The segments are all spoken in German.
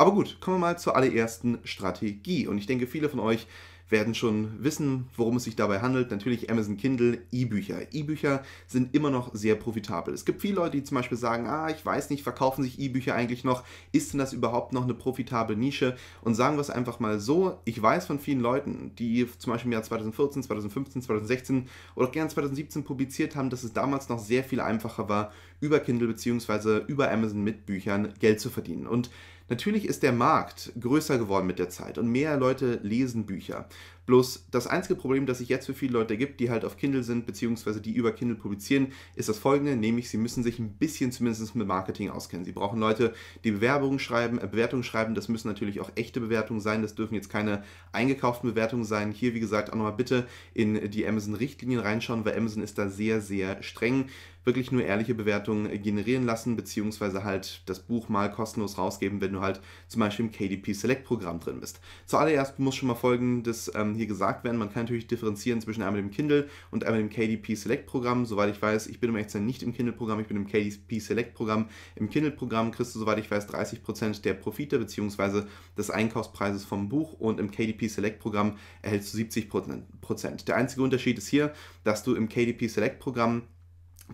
Aber gut, kommen wir mal zur allerersten Strategie. Und ich denke, viele von euch werden schon wissen, worum es sich dabei handelt. Natürlich Amazon Kindle, E-Bücher. E-Bücher sind immer noch sehr profitabel. Es gibt viele Leute, die zum Beispiel sagen, ah, ich weiß nicht, verkaufen sich E-Bücher eigentlich noch? Ist denn das überhaupt noch eine profitable Nische? Und sagen wir es einfach mal so, ich weiß von vielen Leuten, die zum Beispiel im Jahr 2014, 2015, 2016 oder gern 2017 publiziert haben, dass es damals noch sehr viel einfacher war, über Kindle bzw. über Amazon mit Büchern Geld zu verdienen. Und Natürlich ist der Markt größer geworden mit der Zeit und mehr Leute lesen Bücher. Bloß das einzige Problem, das sich jetzt für viele Leute gibt, die halt auf Kindle sind, beziehungsweise die über Kindle publizieren, ist das folgende, nämlich sie müssen sich ein bisschen zumindest mit Marketing auskennen. Sie brauchen Leute, die Bewerbungen schreiben, äh, Bewertungen schreiben, das müssen natürlich auch echte Bewertungen sein, das dürfen jetzt keine eingekauften Bewertungen sein. Hier, wie gesagt, auch nochmal bitte in die Amazon-Richtlinien reinschauen, weil Amazon ist da sehr, sehr streng wirklich nur ehrliche Bewertungen generieren lassen, beziehungsweise halt das Buch mal kostenlos rausgeben, wenn du halt zum Beispiel im KDP Select Programm drin bist. Zuallererst muss schon mal folgendes ähm, hier gesagt werden. Man kann natürlich differenzieren zwischen einmal dem Kindle und einmal dem KDP Select Programm. Soweit ich weiß, ich bin im Echtzeit nicht im Kindle Programm, ich bin im KDP Select Programm. Im Kindle Programm kriegst du, soweit ich weiß, 30% der Profite bzw. des Einkaufspreises vom Buch und im KDP Select Programm erhältst du 70%. Der einzige Unterschied ist hier, dass du im KDP Select Programm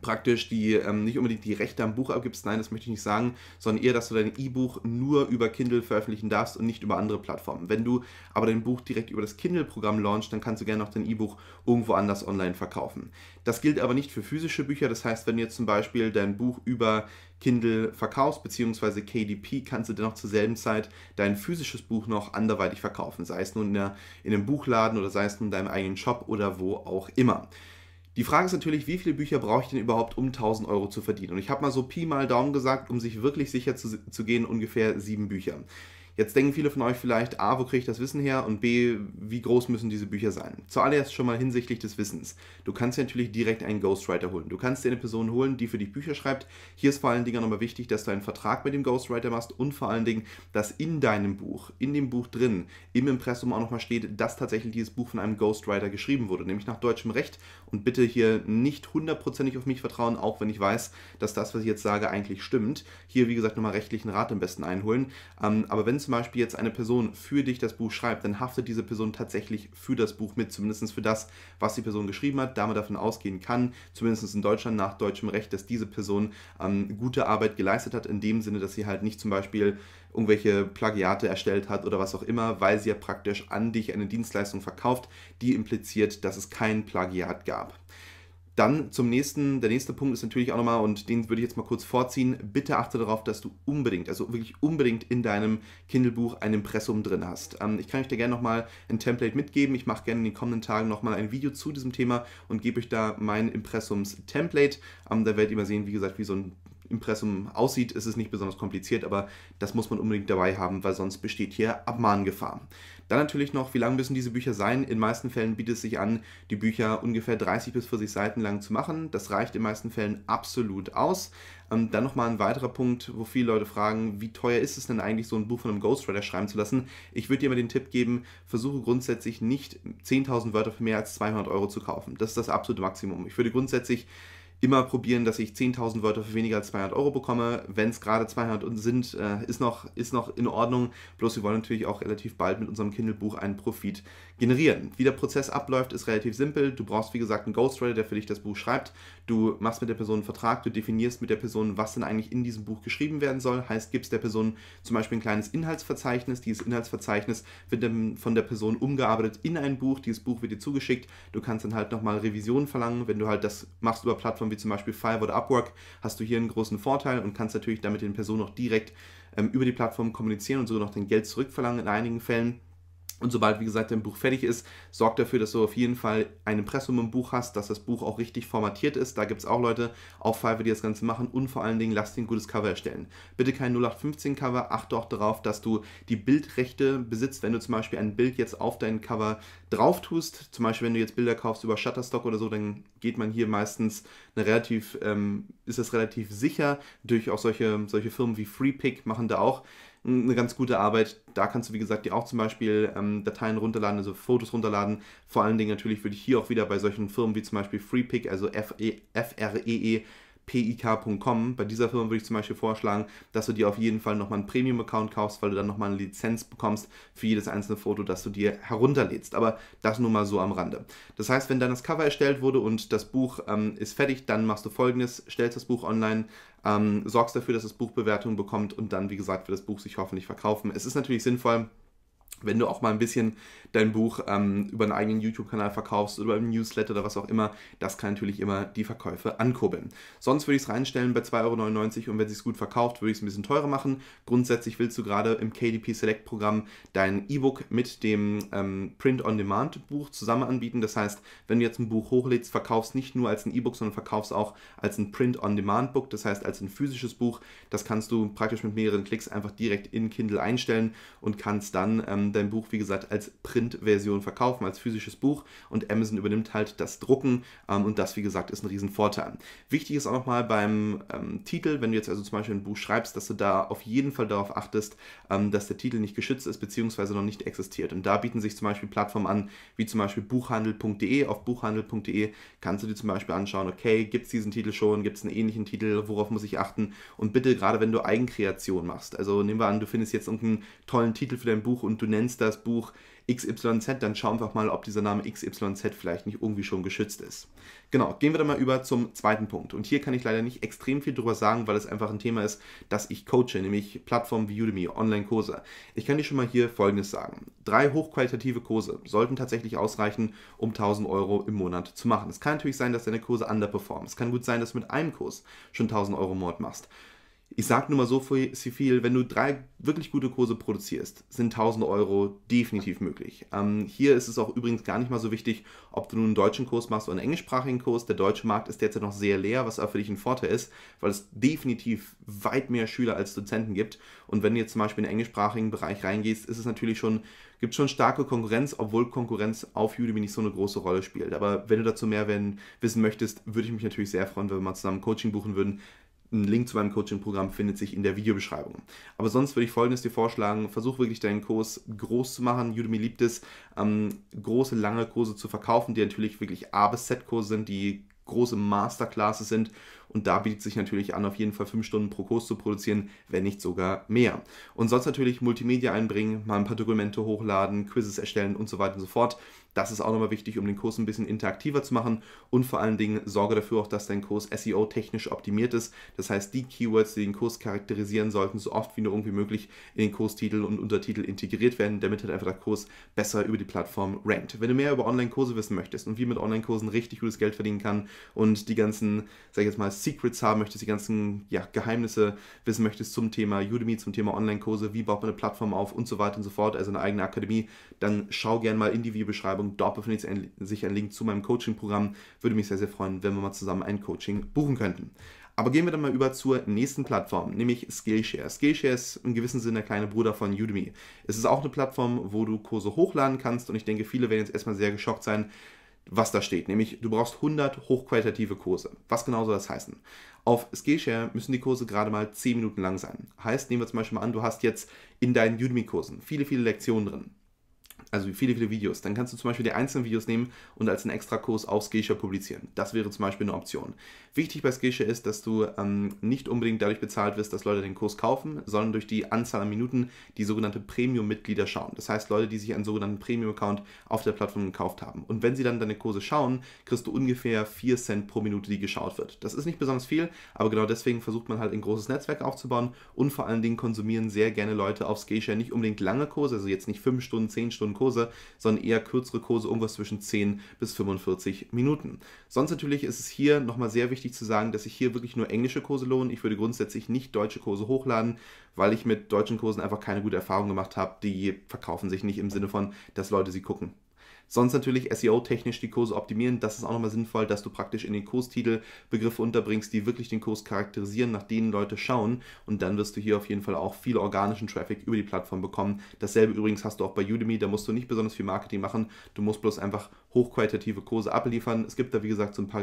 praktisch die ähm, nicht unbedingt die Rechte am Buch abgibst, nein, das möchte ich nicht sagen, sondern eher, dass du dein E-Buch nur über Kindle veröffentlichen darfst und nicht über andere Plattformen. Wenn du aber dein Buch direkt über das Kindle-Programm launchst, dann kannst du gerne noch dein E-Buch irgendwo anders online verkaufen. Das gilt aber nicht für physische Bücher, das heißt, wenn du jetzt zum Beispiel dein Buch über Kindle verkaufst, beziehungsweise KDP, kannst du dennoch zur selben Zeit dein physisches Buch noch anderweitig verkaufen, sei es nun in, der, in einem Buchladen oder sei es nun in deinem eigenen Shop oder wo auch immer. Die Frage ist natürlich, wie viele Bücher brauche ich denn überhaupt, um 1000 Euro zu verdienen? Und ich habe mal so Pi mal Daumen gesagt, um sich wirklich sicher zu, zu gehen, ungefähr sieben Bücher. Jetzt denken viele von euch vielleicht, a, wo kriege ich das Wissen her und b, wie groß müssen diese Bücher sein? Zuallererst schon mal hinsichtlich des Wissens. Du kannst dir natürlich direkt einen Ghostwriter holen. Du kannst dir eine Person holen, die für dich Bücher schreibt. Hier ist vor allen Dingen nochmal wichtig, dass du einen Vertrag mit dem Ghostwriter machst und vor allen Dingen, dass in deinem Buch, in dem Buch drin, im Impressum auch nochmal steht, dass tatsächlich dieses Buch von einem Ghostwriter geschrieben wurde, nämlich nach deutschem Recht. Und bitte hier nicht hundertprozentig auf mich vertrauen, auch wenn ich weiß, dass das, was ich jetzt sage, eigentlich stimmt. Hier, wie gesagt, nochmal rechtlichen Rat am besten einholen. Ähm, aber wenn es zum Beispiel jetzt eine Person für dich das Buch schreibt, dann haftet diese Person tatsächlich für das Buch mit, zumindest für das, was die Person geschrieben hat, da man davon ausgehen kann, zumindest in Deutschland nach deutschem Recht, dass diese Person ähm, gute Arbeit geleistet hat, in dem Sinne, dass sie halt nicht zum Beispiel irgendwelche Plagiate erstellt hat oder was auch immer, weil sie ja praktisch an dich eine Dienstleistung verkauft, die impliziert, dass es kein Plagiat gab. Dann zum nächsten, der nächste Punkt ist natürlich auch nochmal, und den würde ich jetzt mal kurz vorziehen, bitte achte darauf, dass du unbedingt, also wirklich unbedingt in deinem Kindle-Buch ein Impressum drin hast. Ähm, ich kann euch da gerne nochmal ein Template mitgeben. Ich mache gerne in den kommenden Tagen nochmal ein Video zu diesem Thema und gebe euch da mein Impressums-Template. Ähm, da werdet ihr mal sehen, wie gesagt, wie so ein Impressum aussieht, Es ist nicht besonders kompliziert, aber das muss man unbedingt dabei haben, weil sonst besteht hier Abmahngefahr. Dann natürlich noch, wie lang müssen diese Bücher sein? In meisten Fällen bietet es sich an, die Bücher ungefähr 30 bis 40 Seiten lang zu machen. Das reicht in meisten Fällen absolut aus. Ähm, dann nochmal ein weiterer Punkt, wo viele Leute fragen, wie teuer ist es denn eigentlich, so ein Buch von einem Ghostwriter schreiben zu lassen? Ich würde dir mal den Tipp geben, versuche grundsätzlich nicht 10.000 Wörter für mehr als 200 Euro zu kaufen. Das ist das absolute Maximum. Ich würde grundsätzlich immer probieren, dass ich 10.000 Wörter für weniger als 200 Euro bekomme. Wenn es gerade 200 sind, äh, ist, noch, ist noch in Ordnung. Bloß wir wollen natürlich auch relativ bald mit unserem Kindle-Buch einen Profit generieren. Wie der Prozess abläuft, ist relativ simpel. Du brauchst, wie gesagt, einen Ghostwriter, der für dich das Buch schreibt. Du machst mit der Person einen Vertrag, du definierst mit der Person, was denn eigentlich in diesem Buch geschrieben werden soll. Heißt, gibst der Person zum Beispiel ein kleines Inhaltsverzeichnis. Dieses Inhaltsverzeichnis wird dann von der Person umgearbeitet in ein Buch. Dieses Buch wird dir zugeschickt. Du kannst dann halt nochmal Revisionen verlangen. Wenn du halt das machst über Plattformen wie zum Beispiel Fiverr oder Upwork, hast du hier einen großen Vorteil und kannst natürlich damit den Personen auch direkt ähm, über die Plattform kommunizieren und sogar noch dein Geld zurückverlangen in einigen Fällen. Und sobald, wie gesagt, dein Buch fertig ist, sorg dafür, dass du auf jeden Fall ein Impressum im Buch hast, dass das Buch auch richtig formatiert ist. Da gibt es auch Leute auf Fiverr, die das Ganze machen. Und vor allen Dingen, lass dir ein gutes Cover erstellen. Bitte kein 0815-Cover. Achte auch darauf, dass du die Bildrechte besitzt. Wenn du zum Beispiel ein Bild jetzt auf dein Cover drauf tust, zum Beispiel, wenn du jetzt Bilder kaufst über Shutterstock oder so, dann geht man hier meistens eine relativ, ähm, ist das relativ sicher. Durch auch solche, solche Firmen wie FreePick machen da auch eine ganz gute Arbeit. Da kannst du, wie gesagt, dir auch zum Beispiel ähm, Dateien runterladen, also Fotos runterladen. Vor allen Dingen natürlich würde ich hier auch wieder bei solchen Firmen wie zum Beispiel FreePick, also F-R-E-E, -E, pik.com. Bei dieser Firma würde ich zum Beispiel vorschlagen, dass du dir auf jeden Fall nochmal einen Premium-Account kaufst, weil du dann nochmal eine Lizenz bekommst für jedes einzelne Foto, das du dir herunterlädst. Aber das nur mal so am Rande. Das heißt, wenn dann das Cover erstellt wurde und das Buch ähm, ist fertig, dann machst du folgendes, stellst das Buch online, ähm, sorgst dafür, dass das Buch Bewertungen bekommt und dann, wie gesagt, wird das Buch sich hoffentlich verkaufen. Es ist natürlich sinnvoll, wenn du auch mal ein bisschen dein Buch ähm, über einen eigenen YouTube-Kanal verkaufst oder über einen Newsletter oder was auch immer, das kann natürlich immer die Verkäufe ankurbeln. Sonst würde ich es reinstellen bei 2,99 Euro und wenn es sich gut verkauft, würde ich es ein bisschen teurer machen. Grundsätzlich willst du gerade im KDP Select Programm dein E-Book mit dem ähm, Print-on-Demand-Buch zusammen anbieten. Das heißt, wenn du jetzt ein Buch hochlädst, verkaufst nicht nur als ein E-Book, sondern verkaufst auch als ein Print-on-Demand-Book, das heißt als ein physisches Buch. Das kannst du praktisch mit mehreren Klicks einfach direkt in Kindle einstellen und kannst dann ähm, dein Buch, wie gesagt, als Print Print-Version verkaufen als physisches Buch und Amazon übernimmt halt das Drucken ähm, und das, wie gesagt, ist ein Riesenvorteil. Wichtig ist auch nochmal beim ähm, Titel, wenn du jetzt also zum Beispiel ein Buch schreibst, dass du da auf jeden Fall darauf achtest, ähm, dass der Titel nicht geschützt ist bzw. noch nicht existiert. Und da bieten sich zum Beispiel Plattformen an, wie zum Beispiel buchhandel.de. Auf buchhandel.de kannst du dir zum Beispiel anschauen, okay, gibt es diesen Titel schon, gibt es einen ähnlichen Titel, worauf muss ich achten? Und bitte, gerade wenn du Eigenkreation machst, also nehmen wir an, du findest jetzt irgendeinen tollen Titel für dein Buch und du nennst das Buch XYZ, dann schauen wir mal, ob dieser Name XYZ vielleicht nicht irgendwie schon geschützt ist. Genau, gehen wir dann mal über zum zweiten Punkt. Und hier kann ich leider nicht extrem viel drüber sagen, weil es einfach ein Thema ist, das ich coache, nämlich Plattformen wie Udemy, Online-Kurse. Ich kann dir schon mal hier Folgendes sagen. Drei hochqualitative Kurse sollten tatsächlich ausreichen, um 1000 Euro im Monat zu machen. Es kann natürlich sein, dass deine Kurse underperformen. Es kann gut sein, dass du mit einem Kurs schon 1000 Euro Mord machst ich sag nur mal so viel, wenn du drei wirklich gute Kurse produzierst, sind 1000 Euro definitiv möglich. Ähm, hier ist es auch übrigens gar nicht mal so wichtig, ob du nun einen deutschen Kurs machst oder einen englischsprachigen Kurs. Der deutsche Markt ist derzeit noch sehr leer, was auch für dich ein Vorteil ist, weil es definitiv weit mehr Schüler als Dozenten gibt. Und wenn du jetzt zum Beispiel in den englischsprachigen Bereich reingehst, ist es natürlich schon, gibt schon starke Konkurrenz, obwohl Konkurrenz auf Udemy nicht so eine große Rolle spielt. Aber wenn du dazu mehr wissen möchtest, würde ich mich natürlich sehr freuen, wenn wir mal zusammen Coaching buchen würden. Ein Link zu meinem Coaching-Programm findet sich in der Videobeschreibung. Aber sonst würde ich folgendes dir vorschlagen: Versuch wirklich deinen Kurs groß zu machen. Udemy liebt es, ähm, große, lange Kurse zu verkaufen, die natürlich wirklich A Z-Kurse sind, die große Masterclasses sind und da bietet sich natürlich an, auf jeden Fall fünf Stunden pro Kurs zu produzieren, wenn nicht sogar mehr. Und sonst natürlich Multimedia einbringen, mal ein paar Dokumente hochladen, Quizzes erstellen und so weiter und so fort. Das ist auch nochmal wichtig, um den Kurs ein bisschen interaktiver zu machen und vor allen Dingen sorge dafür auch, dass dein Kurs SEO-technisch optimiert ist. Das heißt, die Keywords, die den Kurs charakterisieren sollten, so oft wie nur irgendwie möglich in den Kurstitel und Untertitel integriert werden, damit halt einfach der Kurs besser über die Plattform rankt. Wenn du mehr über Online-Kurse wissen möchtest und wie mit Online-Kursen richtig gutes Geld verdienen kann und die ganzen, sag ich jetzt mal, Secrets haben möchtest, die ganzen ja, Geheimnisse wissen möchtest zum Thema Udemy, zum Thema Online-Kurse, wie baut man eine Plattform auf und so weiter und so fort, also eine eigene Akademie, dann schau gerne mal in die Videobeschreibung. Dort befindet sich ein Link zu meinem Coaching-Programm. Würde mich sehr, sehr freuen, wenn wir mal zusammen ein Coaching buchen könnten. Aber gehen wir dann mal über zur nächsten Plattform, nämlich Skillshare. Skillshare ist im gewissen Sinne der kleine Bruder von Udemy. Es ist auch eine Plattform, wo du Kurse hochladen kannst und ich denke, viele werden jetzt erstmal sehr geschockt sein, was da steht, nämlich du brauchst 100 hochqualitative Kurse. Was genau soll das heißen? Auf Skillshare müssen die Kurse gerade mal 10 Minuten lang sein. Heißt, nehmen wir zum Beispiel mal an, du hast jetzt in deinen Udemy-Kursen viele, viele Lektionen drin also viele, viele Videos. Dann kannst du zum Beispiel die einzelnen Videos nehmen und als einen Extrakurs auf Skillshare publizieren. Das wäre zum Beispiel eine Option. Wichtig bei Skillshare ist, dass du ähm, nicht unbedingt dadurch bezahlt wirst, dass Leute den Kurs kaufen, sondern durch die Anzahl an Minuten, die sogenannte Premium-Mitglieder schauen. Das heißt, Leute, die sich einen sogenannten Premium-Account auf der Plattform gekauft haben. Und wenn sie dann deine Kurse schauen, kriegst du ungefähr 4 Cent pro Minute, die geschaut wird. Das ist nicht besonders viel, aber genau deswegen versucht man halt ein großes Netzwerk aufzubauen und vor allen Dingen konsumieren sehr gerne Leute auf Skillshare nicht unbedingt lange Kurse, also jetzt nicht 5 Stunden, 10 Stunden Kurse, Kurse, sondern eher kürzere Kurse, irgendwas zwischen 10 bis 45 Minuten. Sonst natürlich ist es hier nochmal sehr wichtig zu sagen, dass sich hier wirklich nur englische Kurse lohnen. Ich würde grundsätzlich nicht deutsche Kurse hochladen, weil ich mit deutschen Kursen einfach keine gute Erfahrung gemacht habe. Die verkaufen sich nicht im Sinne von, dass Leute sie gucken. Sonst natürlich SEO-technisch die Kurse optimieren. Das ist auch nochmal sinnvoll, dass du praktisch in den Kurstitel Begriffe unterbringst, die wirklich den Kurs charakterisieren, nach denen Leute schauen. Und dann wirst du hier auf jeden Fall auch viel organischen Traffic über die Plattform bekommen. Dasselbe übrigens hast du auch bei Udemy. Da musst du nicht besonders viel Marketing machen. Du musst bloß einfach hochqualitative Kurse abliefern. Es gibt da, wie gesagt, so ein paar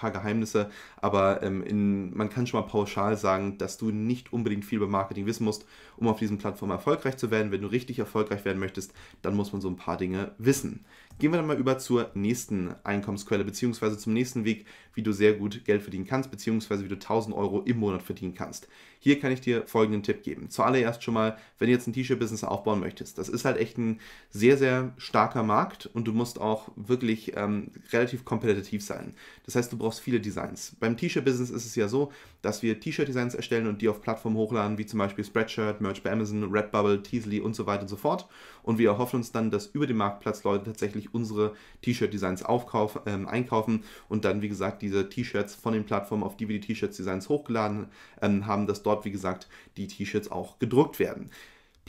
paar Geheimnisse, aber ähm, in, man kann schon mal pauschal sagen, dass du nicht unbedingt viel über Marketing wissen musst, um auf diesen Plattformen erfolgreich zu werden. Wenn du richtig erfolgreich werden möchtest, dann muss man so ein paar Dinge wissen. Gehen wir dann mal über zur nächsten Einkommensquelle, beziehungsweise zum nächsten Weg, wie du sehr gut Geld verdienen kannst, beziehungsweise wie du 1000 Euro im Monat verdienen kannst. Hier kann ich dir folgenden Tipp geben. Zuallererst schon mal, wenn du jetzt ein T-Shirt-Business aufbauen möchtest, das ist halt echt ein sehr, sehr starker Markt und du musst auch wirklich ähm, relativ kompetitiv sein. Das heißt, du brauchst brauchst viele Designs. Beim T-Shirt-Business ist es ja so, dass wir T-Shirt-Designs erstellen und die auf Plattformen hochladen, wie zum Beispiel Spreadshirt, Merch bei Amazon, Redbubble, Teasley und so weiter und so fort. Und wir erhoffen uns dann, dass über den Marktplatz Leute tatsächlich unsere T-Shirt-Designs ähm, einkaufen und dann, wie gesagt, diese T-Shirts von den Plattformen, auf die wir die T-Shirts-Designs hochgeladen ähm, haben, dass dort, wie gesagt, die T-Shirts auch gedruckt werden.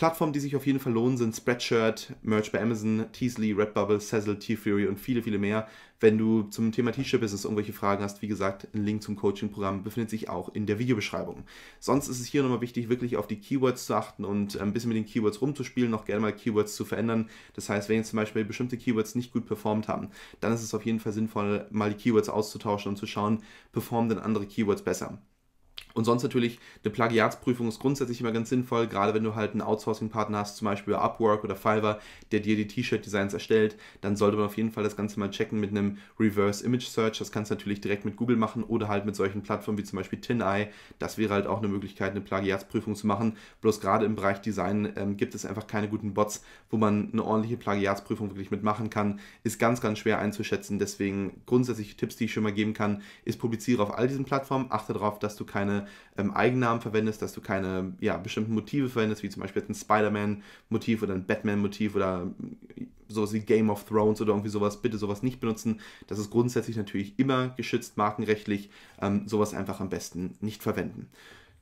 Plattformen, die sich auf jeden Fall lohnen, sind Spreadshirt, Merch bei Amazon, Teasley, Redbubble, Sezzle, T-Fury und viele, viele mehr. Wenn du zum Thema T-Shirt-Business irgendwelche Fragen hast, wie gesagt, ein Link zum Coaching-Programm befindet sich auch in der Videobeschreibung. Sonst ist es hier nochmal wichtig, wirklich auf die Keywords zu achten und ähm, ein bisschen mit den Keywords rumzuspielen, noch gerne mal Keywords zu verändern. Das heißt, wenn jetzt zum Beispiel bestimmte Keywords nicht gut performt haben, dann ist es auf jeden Fall sinnvoll, mal die Keywords auszutauschen und zu schauen, performen denn andere Keywords besser. Und sonst natürlich, eine Plagiatsprüfung ist grundsätzlich immer ganz sinnvoll, gerade wenn du halt einen Outsourcing-Partner hast, zum Beispiel Upwork oder Fiverr, der dir die T-Shirt-Designs erstellt, dann sollte man auf jeden Fall das Ganze mal checken mit einem Reverse Image Search. Das kannst du natürlich direkt mit Google machen oder halt mit solchen Plattformen wie zum Beispiel TinEye. Das wäre halt auch eine Möglichkeit, eine Plagiatsprüfung zu machen. Bloß gerade im Bereich Design ähm, gibt es einfach keine guten Bots, wo man eine ordentliche Plagiatsprüfung wirklich mitmachen kann. Ist ganz, ganz schwer einzuschätzen. Deswegen grundsätzliche Tipps, die ich schon mal geben kann, ist publiziere auf all diesen Plattformen, achte darauf, dass du keine ähm, Eigennamen verwendest, dass du keine ja, bestimmten Motive verwendest, wie zum Beispiel ein Spider-Man-Motiv oder ein Batman-Motiv oder mm, sowas wie Game of Thrones oder irgendwie sowas. Bitte sowas nicht benutzen. Das ist grundsätzlich natürlich immer geschützt, markenrechtlich. Ähm, sowas einfach am besten nicht verwenden.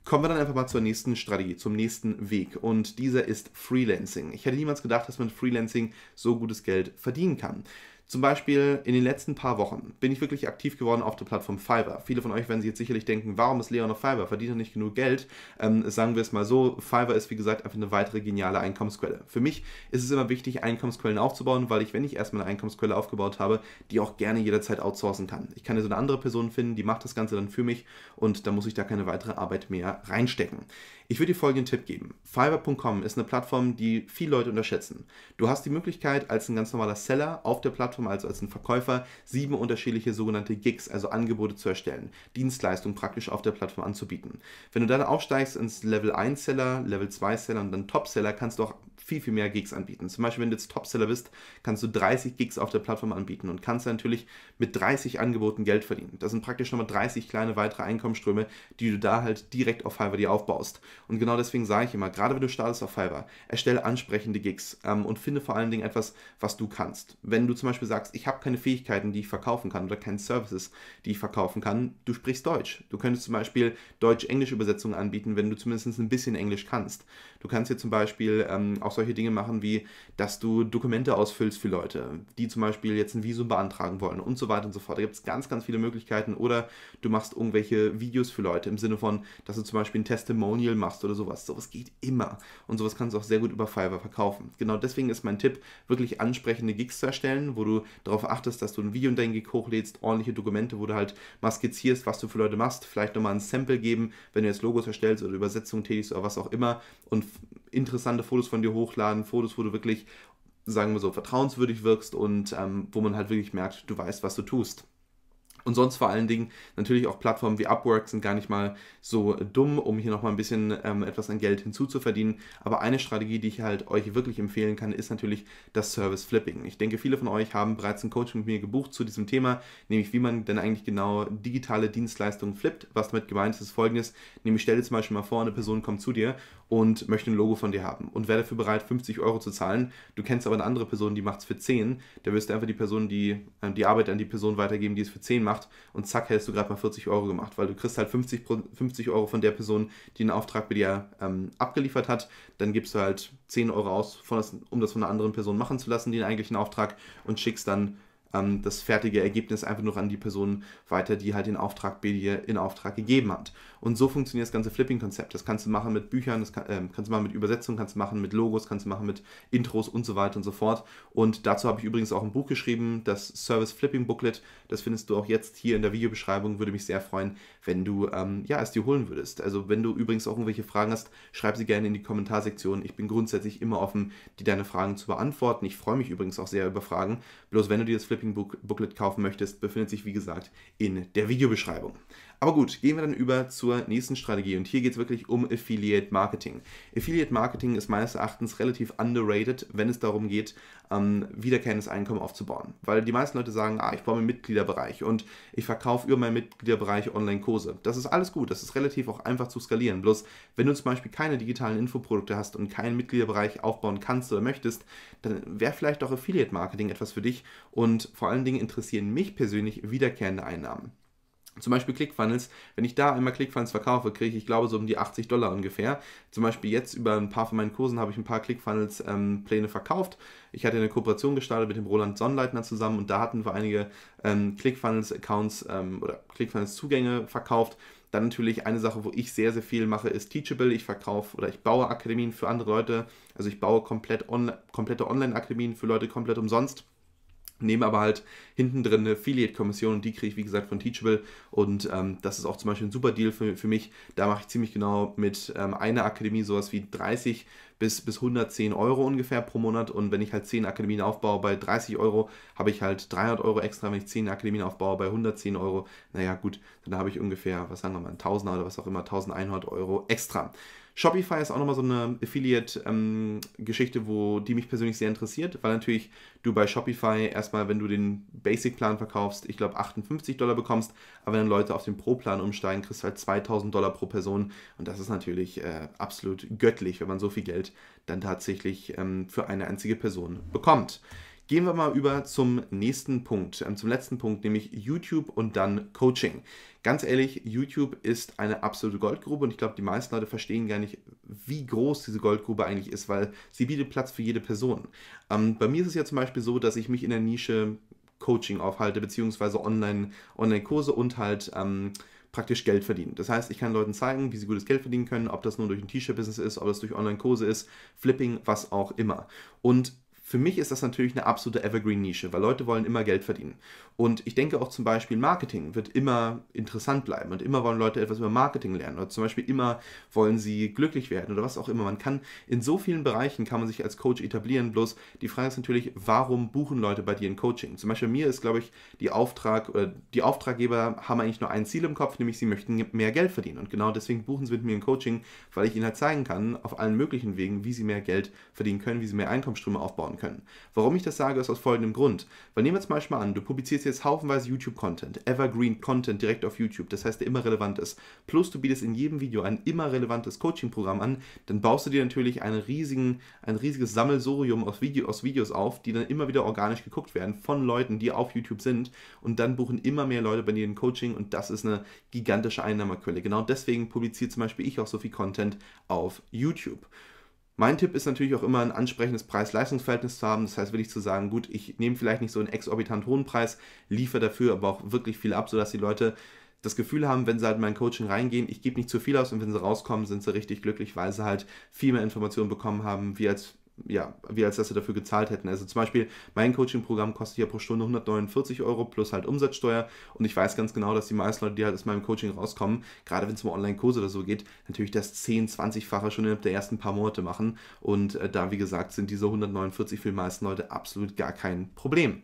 Kommen wir dann einfach mal zur nächsten Strategie, zum nächsten Weg. Und dieser ist Freelancing. Ich hätte niemals gedacht, dass man Freelancing so gutes Geld verdienen kann. Zum Beispiel in den letzten paar Wochen bin ich wirklich aktiv geworden auf der Plattform Fiverr. Viele von euch werden sich jetzt sicherlich denken, warum ist Leon auf Fiverr? Verdient er nicht genug Geld? Ähm, sagen wir es mal so, Fiverr ist wie gesagt einfach eine weitere geniale Einkommensquelle. Für mich ist es immer wichtig, Einkommensquellen aufzubauen, weil ich, wenn ich erstmal eine Einkommensquelle aufgebaut habe, die auch gerne jederzeit outsourcen kann. Ich kann ja so eine andere Person finden, die macht das Ganze dann für mich und da muss ich da keine weitere Arbeit mehr reinstecken. Ich würde dir folgenden Tipp geben. Fiverr.com ist eine Plattform, die viele Leute unterschätzen. Du hast die Möglichkeit, als ein ganz normaler Seller auf der Plattform, also als ein Verkäufer, sieben unterschiedliche sogenannte Gigs, also Angebote zu erstellen, Dienstleistungen praktisch auf der Plattform anzubieten. Wenn du dann aufsteigst ins Level 1 Seller, Level 2 Seller und dann Top Seller, kannst du auch viel, viel mehr Gigs anbieten. Zum Beispiel, wenn du jetzt Top Seller bist, kannst du 30 Gigs auf der Plattform anbieten und kannst natürlich mit 30 Angeboten Geld verdienen. Das sind praktisch nochmal 30 kleine weitere Einkommensströme, die du da halt direkt auf Fiverr dir aufbaust. Und genau deswegen sage ich immer, gerade wenn du startest auf Fiverr, erstelle ansprechende Gigs ähm, und finde vor allen Dingen etwas, was du kannst. Wenn du zum Beispiel sagst, ich habe keine Fähigkeiten, die ich verkaufen kann oder keine Services, die ich verkaufen kann, du sprichst Deutsch. Du könntest zum Beispiel Deutsch-Englisch-Übersetzungen anbieten, wenn du zumindest ein bisschen Englisch kannst. Du kannst hier zum Beispiel ähm, auch solche Dinge machen, wie, dass du Dokumente ausfüllst für Leute, die zum Beispiel jetzt ein Visum beantragen wollen und so weiter und so fort. Da gibt es ganz, ganz viele Möglichkeiten. Oder du machst irgendwelche Videos für Leute im Sinne von, dass du zum Beispiel ein Testimonial machst machst oder sowas. Sowas geht immer. Und sowas kannst du auch sehr gut über Fiverr verkaufen. Genau deswegen ist mein Tipp, wirklich ansprechende Gigs zu erstellen, wo du darauf achtest, dass du ein Video in deinen Gig hochlädst, ordentliche Dokumente, wo du halt maskizierst, was du für Leute machst, vielleicht nochmal ein Sample geben, wenn du jetzt Logos erstellst oder Übersetzungen tätigst oder was auch immer und interessante Fotos von dir hochladen, Fotos, wo du wirklich sagen wir so, vertrauenswürdig wirkst und ähm, wo man halt wirklich merkt, du weißt, was du tust. Und sonst vor allen Dingen natürlich auch Plattformen wie Upwork sind gar nicht mal so dumm, um hier nochmal ein bisschen ähm, etwas an Geld hinzuzuverdienen. Aber eine Strategie, die ich halt euch wirklich empfehlen kann, ist natürlich das Service Flipping. Ich denke, viele von euch haben bereits ein Coaching mit mir gebucht zu diesem Thema, nämlich wie man denn eigentlich genau digitale Dienstleistungen flippt. Was damit gemeint ist, ist folgendes, nämlich stell dir zum Beispiel mal vor, eine Person kommt zu dir und möchte ein Logo von dir haben und wäre dafür bereit, 50 Euro zu zahlen. Du kennst aber eine andere Person, die macht es für 10. Da wirst du einfach die Person, die ähm, die Arbeit an die Person weitergeben, die es für 10 macht gemacht und zack, hättest du gerade mal 40 Euro gemacht, weil du kriegst halt 50, 50 Euro von der Person, die einen Auftrag bei dir ähm, abgeliefert hat. Dann gibst du halt 10 Euro aus, das, um das von einer anderen Person machen zu lassen, den eigentlichen Auftrag und schickst dann ähm, das fertige Ergebnis einfach nur an die Person weiter, die halt den Auftrag B dir in Auftrag gegeben hat. Und so funktioniert das ganze Flipping-Konzept. Das kannst du machen mit Büchern, das kann, äh, kannst du machen mit Übersetzungen, kannst du machen mit Logos, kannst du machen mit Intros und so weiter und so fort. Und dazu habe ich übrigens auch ein Buch geschrieben, das Service Flipping Booklet. Das findest du auch jetzt hier in der Videobeschreibung. Würde mich sehr freuen, wenn du ähm, ja, es dir holen würdest. Also wenn du übrigens auch irgendwelche Fragen hast, schreib sie gerne in die Kommentarsektion. Ich bin grundsätzlich immer offen, die deine Fragen zu beantworten. Ich freue mich übrigens auch sehr über Fragen. Bloß wenn du dir das Flipping Scraping Booklet kaufen möchtest, befindet sich wie gesagt in der Videobeschreibung. Aber gut, gehen wir dann über zur nächsten Strategie. Und hier geht es wirklich um Affiliate Marketing. Affiliate Marketing ist meines Erachtens relativ underrated, wenn es darum geht, ähm, wiederkehrendes Einkommen aufzubauen. Weil die meisten Leute sagen, ah, ich baue meinen Mitgliederbereich und ich verkaufe über meinen Mitgliederbereich Online-Kurse. Das ist alles gut, das ist relativ auch einfach zu skalieren. Bloß, wenn du zum Beispiel keine digitalen Infoprodukte hast und keinen Mitgliederbereich aufbauen kannst oder möchtest, dann wäre vielleicht auch Affiliate Marketing etwas für dich und vor allen Dingen interessieren mich persönlich wiederkehrende Einnahmen. Zum Beispiel ClickFunnels, wenn ich da einmal ClickFunnels verkaufe, kriege ich, glaube so um die 80 Dollar ungefähr. Zum Beispiel jetzt über ein paar von meinen Kursen habe ich ein paar ClickFunnels-Pläne ähm, verkauft. Ich hatte eine Kooperation gestartet mit dem Roland Sonnleitner zusammen und da hatten wir einige ähm, ClickFunnels-Accounts ähm, oder ClickFunnels-Zugänge verkauft. Dann natürlich eine Sache, wo ich sehr, sehr viel mache, ist Teachable. Ich verkaufe oder ich baue Akademien für andere Leute. Also ich baue komplett on komplette Online-Akademien für Leute komplett umsonst. Nehme aber halt hinten drin eine Affiliate-Kommission und die kriege ich, wie gesagt, von Teachable. Und ähm, das ist auch zum Beispiel ein super Deal für, für mich. Da mache ich ziemlich genau mit ähm, einer Akademie sowas wie 30 bis, bis 110 Euro ungefähr pro Monat. Und wenn ich halt 10 Akademien aufbaue bei 30 Euro, habe ich halt 300 Euro extra. Wenn ich 10 Akademien aufbaue bei 110 Euro, naja, gut, dann habe ich ungefähr, was sagen wir mal, 1000 oder was auch immer, 1100 Euro extra. Shopify ist auch nochmal so eine Affiliate-Geschichte, ähm, wo die mich persönlich sehr interessiert, weil natürlich du bei Shopify erstmal, wenn du den Basic-Plan verkaufst, ich glaube 58 Dollar bekommst, aber wenn dann Leute auf den Pro-Plan umsteigen, kriegst du halt 2000 Dollar pro Person und das ist natürlich äh, absolut göttlich, wenn man so viel Geld dann tatsächlich ähm, für eine einzige Person bekommt. Gehen wir mal über zum nächsten Punkt, äh, zum letzten Punkt, nämlich YouTube und dann Coaching. Ganz ehrlich, YouTube ist eine absolute Goldgrube und ich glaube, die meisten Leute verstehen gar nicht, wie groß diese Goldgrube eigentlich ist, weil sie bietet Platz für jede Person. Ähm, bei mir ist es ja zum Beispiel so, dass ich mich in der Nische Coaching aufhalte, beziehungsweise Online-Kurse Online und halt ähm, praktisch Geld verdienen. Das heißt, ich kann Leuten zeigen, wie sie gutes Geld verdienen können, ob das nur durch ein T-Shirt-Business ist, ob das durch Online-Kurse ist, Flipping, was auch immer. Und für mich ist das natürlich eine absolute Evergreen-Nische, weil Leute wollen immer Geld verdienen. Und ich denke auch zum Beispiel, Marketing wird immer interessant bleiben und immer wollen Leute etwas über Marketing lernen oder zum Beispiel immer wollen sie glücklich werden oder was auch immer. Man kann in so vielen Bereichen kann man sich als Coach etablieren, bloß die Frage ist natürlich, warum buchen Leute bei dir ein Coaching? Zum Beispiel mir ist, glaube ich, die Auftrag oder die Auftraggeber haben eigentlich nur ein Ziel im Kopf, nämlich sie möchten mehr Geld verdienen. Und genau deswegen buchen sie mit mir ein Coaching, weil ich ihnen halt zeigen kann, auf allen möglichen Wegen, wie sie mehr Geld verdienen können, wie sie mehr Einkommensströme aufbauen können können. Warum ich das sage, ist aus folgendem Grund. Weil nehmen wir zum Beispiel mal an, du publizierst jetzt haufenweise YouTube-Content, Evergreen-Content direkt auf YouTube, das heißt, der immer relevant ist. Plus du bietest in jedem Video ein immer relevantes Coaching-Programm an, dann baust du dir natürlich einen riesigen, ein riesiges Sammelsurium aus, Video, aus Videos auf, die dann immer wieder organisch geguckt werden von Leuten, die auf YouTube sind. Und dann buchen immer mehr Leute bei dir ein Coaching und das ist eine gigantische Einnahmequelle. Genau deswegen publiziere zum Beispiel ich auch so viel Content auf YouTube. Mein Tipp ist natürlich auch immer ein ansprechendes preis leistungsverhältnis zu haben. Das heißt wirklich zu sagen, gut, ich nehme vielleicht nicht so einen exorbitant hohen Preis, liefere dafür aber auch wirklich viel ab, sodass die Leute das Gefühl haben, wenn sie halt in mein Coaching reingehen, ich gebe nicht zu viel aus und wenn sie rauskommen, sind sie richtig glücklich, weil sie halt viel mehr Informationen bekommen haben, wie als ja, wie als dass sie dafür gezahlt hätten. Also zum Beispiel, mein Coaching-Programm kostet ja pro Stunde 149 Euro plus halt Umsatzsteuer und ich weiß ganz genau, dass die meisten Leute, die halt aus meinem Coaching rauskommen, gerade wenn es um Online-Kurse oder so geht, natürlich das 10, 20-fache schon innerhalb der ersten paar Monate machen und äh, da, wie gesagt, sind diese 149 für die meisten Leute absolut gar kein Problem.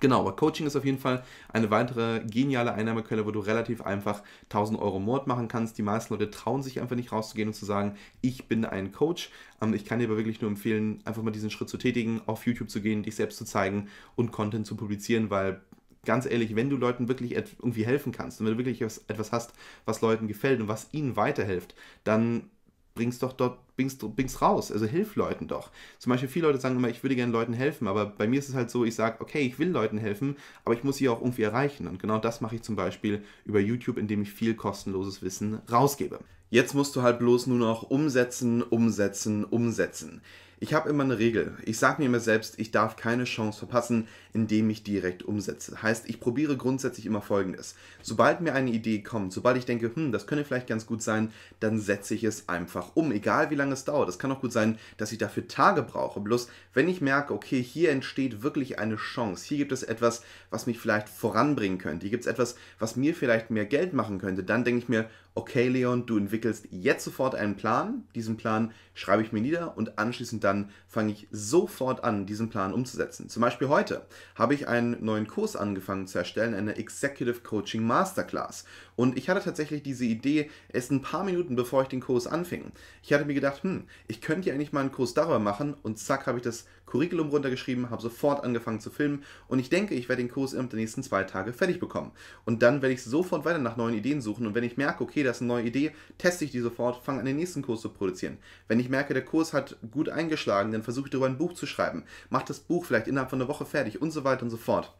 Genau, aber Coaching ist auf jeden Fall eine weitere geniale Einnahmequelle, wo du relativ einfach 1000 Euro Mord machen kannst. Die meisten Leute trauen sich einfach nicht rauszugehen und zu sagen, ich bin ein Coach. Ähm, ich kann dir aber wirklich nur empfehlen, einfach mal diesen Schritt zu tätigen, auf YouTube zu gehen, dich selbst zu zeigen und Content zu publizieren, weil ganz ehrlich, wenn du Leuten wirklich irgendwie helfen kannst und wenn du wirklich etwas hast, was Leuten gefällt und was ihnen weiterhilft, dann bringst doch dort bring's, bring's raus. Also hilf Leuten doch. Zum Beispiel viele Leute sagen immer, ich würde gerne Leuten helfen, aber bei mir ist es halt so, ich sage, okay, ich will Leuten helfen, aber ich muss sie auch irgendwie erreichen. Und genau das mache ich zum Beispiel über YouTube, indem ich viel kostenloses Wissen rausgebe. Jetzt musst du halt bloß nur noch umsetzen, umsetzen, umsetzen. Ich habe immer eine Regel. Ich sage mir immer selbst, ich darf keine Chance verpassen, indem ich direkt umsetze. Heißt, ich probiere grundsätzlich immer Folgendes. Sobald mir eine Idee kommt, sobald ich denke, hm, das könnte vielleicht ganz gut sein, dann setze ich es einfach um, egal wie lange es dauert. Es kann auch gut sein, dass ich dafür Tage brauche. Bloß, wenn ich merke, okay, hier entsteht wirklich eine Chance, hier gibt es etwas, was mich vielleicht voranbringen könnte, hier gibt es etwas, was mir vielleicht mehr Geld machen könnte, dann denke ich mir, okay, Leon, du entwickelst jetzt sofort einen Plan. Diesen Plan schreibe ich mir nieder und anschließend dann fange ich sofort an, diesen Plan umzusetzen. Zum Beispiel heute habe ich einen neuen Kurs angefangen zu erstellen, eine Executive Coaching Masterclass. Und ich hatte tatsächlich diese Idee erst ein paar Minuten, bevor ich den Kurs anfing. Ich hatte mir gedacht, hm, ich könnte ja eigentlich mal einen Kurs darüber machen und zack habe ich das Curriculum runtergeschrieben, habe sofort angefangen zu filmen und ich denke, ich werde den Kurs innerhalb der nächsten zwei Tage fertig bekommen. Und dann werde ich sofort weiter nach neuen Ideen suchen und wenn ich merke, okay, das ist eine neue Idee, teste ich die sofort, fange an, den nächsten Kurs zu produzieren. Wenn ich merke, der Kurs hat gut eingeschlagen, dann versuche ich darüber ein Buch zu schreiben, mache das Buch vielleicht innerhalb von einer Woche fertig und so weiter und so fort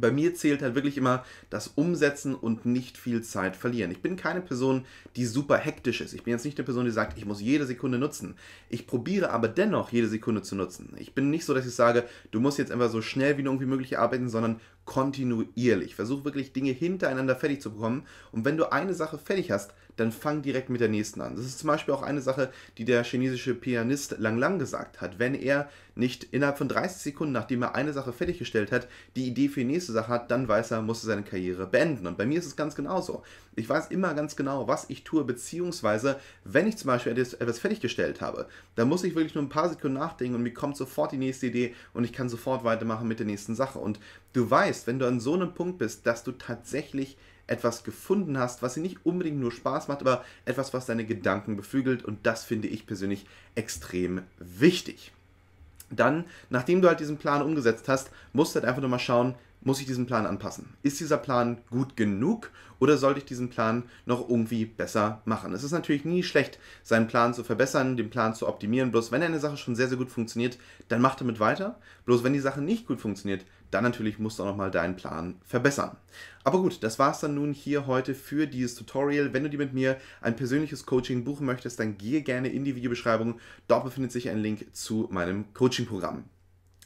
bei mir zählt halt wirklich immer das Umsetzen und nicht viel Zeit verlieren. Ich bin keine Person, die super hektisch ist. Ich bin jetzt nicht eine Person, die sagt, ich muss jede Sekunde nutzen. Ich probiere aber dennoch, jede Sekunde zu nutzen. Ich bin nicht so, dass ich sage, du musst jetzt einfach so schnell wie nur irgendwie möglich arbeiten, sondern kontinuierlich. Versuche wirklich Dinge hintereinander fertig zu bekommen. Und wenn du eine Sache fertig hast, dann fang direkt mit der nächsten an. Das ist zum Beispiel auch eine Sache, die der chinesische Pianist Lang Lang gesagt hat. Wenn er nicht innerhalb von 30 Sekunden, nachdem er eine Sache fertiggestellt hat, die Idee für die nächste Sache hat, dann weiß er, muss er seine Karriere beenden. Und bei mir ist es ganz genauso. Ich weiß immer ganz genau, was ich tue, beziehungsweise wenn ich zum Beispiel etwas fertiggestellt habe, dann muss ich wirklich nur ein paar Sekunden nachdenken und mir kommt sofort die nächste Idee und ich kann sofort weitermachen mit der nächsten Sache. Und du weißt, wenn du an so einem Punkt bist, dass du tatsächlich etwas gefunden hast, was dir nicht unbedingt nur Spaß macht, aber etwas, was deine Gedanken beflügelt. Und das finde ich persönlich extrem wichtig. Dann, nachdem du halt diesen Plan umgesetzt hast, musst du halt einfach nochmal schauen, muss ich diesen Plan anpassen? Ist dieser Plan gut genug oder sollte ich diesen Plan noch irgendwie besser machen? Es ist natürlich nie schlecht, seinen Plan zu verbessern, den Plan zu optimieren. Bloß wenn eine Sache schon sehr, sehr gut funktioniert, dann mach damit weiter. Bloß wenn die Sache nicht gut funktioniert, dann natürlich musst du auch nochmal deinen Plan verbessern. Aber gut, das war es dann nun hier heute für dieses Tutorial. Wenn du dir mit mir ein persönliches Coaching buchen möchtest, dann gehe gerne in die Videobeschreibung. Dort befindet sich ein Link zu meinem Coaching-Programm.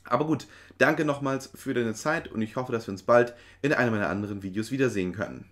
Aber gut, danke nochmals für deine Zeit und ich hoffe, dass wir uns bald in einem meiner anderen Videos wiedersehen können.